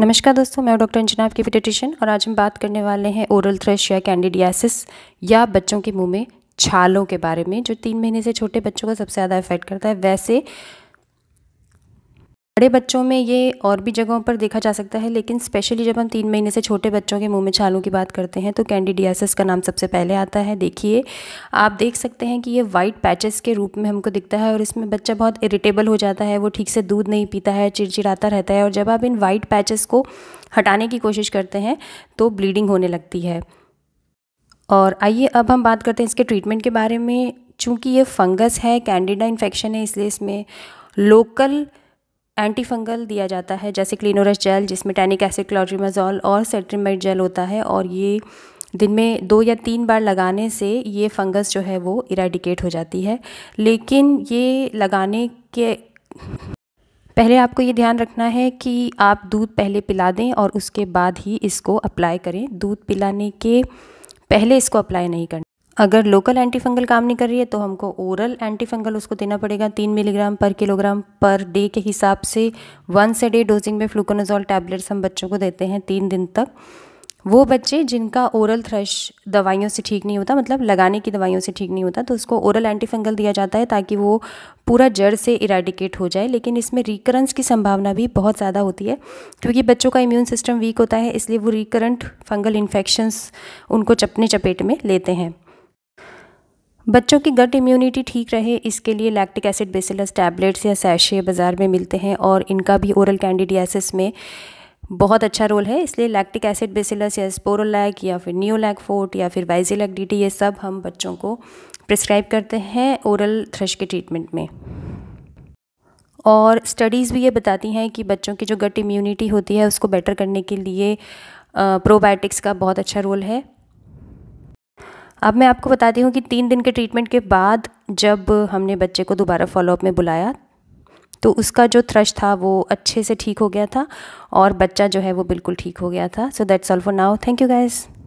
नमस्कार दोस्तों मैं डॉक्टर अंजना आपकी पेडिट्रिशियन और आज हम बात करने वाले हैं ओरल थ्रश या कैंडिडियासिस या बच्चों के मुंह में छालों के बारे में जो तीन महीने से छोटे बच्चों को सबसे ज़्यादा इफेक्ट करता है वैसे बड़े बच्चों में ये और भी जगहों पर देखा जा सकता है लेकिन स्पेशली जब हम तीन महीने से छोटे बच्चों के मुंह में छालों की बात करते हैं तो कैंडिडियासिस का नाम सबसे पहले आता है देखिए आप देख सकते हैं कि ये वाइट पैचेस के रूप में हमको दिखता है और इसमें बच्चा बहुत इरिटेबल हो जाता है वो ठीक से दूध नहीं पीता है चिड़चिड़ाता रहता है और जब आप इन वाइट पैचेस को हटाने की कोशिश करते हैं तो ब्लीडिंग होने लगती है और आइए अब हम बात करते हैं इसके ट्रीटमेंट के बारे में चूँकि ये फंगस है कैंडिडा इन्फेक्शन है इसलिए इसमें लोकल एंटी फंगल दिया जाता है जैसे क्लिनोरस जेल जिसमें टैनिक एसिड क्लोड्रीमाजोल और सेट्रीमेट जेल होता है और ये दिन में दो या तीन बार लगाने से ये फंगस जो है वो इराडिकेट हो जाती है लेकिन ये लगाने के पहले आपको ये ध्यान रखना है कि आप दूध पहले पिला दें और उसके बाद ही इसको अप्लाई करें दूध पिलाने के पहले इसको अप्लाई नहीं करना अगर लोकल एंटीफंगल काम नहीं कर रही है तो हमको ओरल एंटीफंगल उसको देना पड़ेगा तीन मिलीग्राम पर किलोग्राम पर डे के हिसाब से वन से डे डोजिंग में फ्लूकोनाजोल टैबलेट्स हम बच्चों को देते हैं तीन दिन तक वो बच्चे जिनका ओरल थ्रश दवाइयों से ठीक नहीं होता मतलब लगाने की दवाइयों से ठीक नहीं होता तो उसको ओरल एंटीफंगल दिया जाता है ताकि वो पूरा जड़ से इराडिकेट हो जाए लेकिन इसमें रिकरेंस की संभावना भी बहुत ज़्यादा होती है क्योंकि बच्चों का इम्यून सिस्टम वीक होता है इसलिए वो रिकरेंट फंगल इन्फेक्शंस उनको चपने चपेट में लेते हैं बच्चों की गट इम्यूनिटी ठीक रहे इसके लिए लैक्टिक एसिड बेसिलस टैबलेट्स या सैशे बाज़ार में मिलते हैं और इनका भी ओरल कैंडिडियासिस में बहुत अच्छा रोल है इसलिए लैक्टिक एसिड बेसिलस या स्पोरोलैक या फिर न्यूलैक फोर्ट या फिर वाइजिलैक डी ये सब हम बच्चों को प्रिस्क्राइब करते हैं ओरल थ्रश के ट्रीटमेंट में और स्टडीज़ भी ये बताती हैं कि बच्चों की जो गट इम्यूनिटी होती है उसको बेटर करने के लिए प्रोबायोटिक्स का बहुत अच्छा रोल है अब मैं आपको बताती हूँ कि तीन दिन के ट्रीटमेंट के बाद जब हमने बच्चे को दोबारा फॉलोअप में बुलाया तो उसका जो थ्रश था वो अच्छे से ठीक हो गया था और बच्चा जो है वो बिल्कुल ठीक हो गया था so that's all for now thank you guys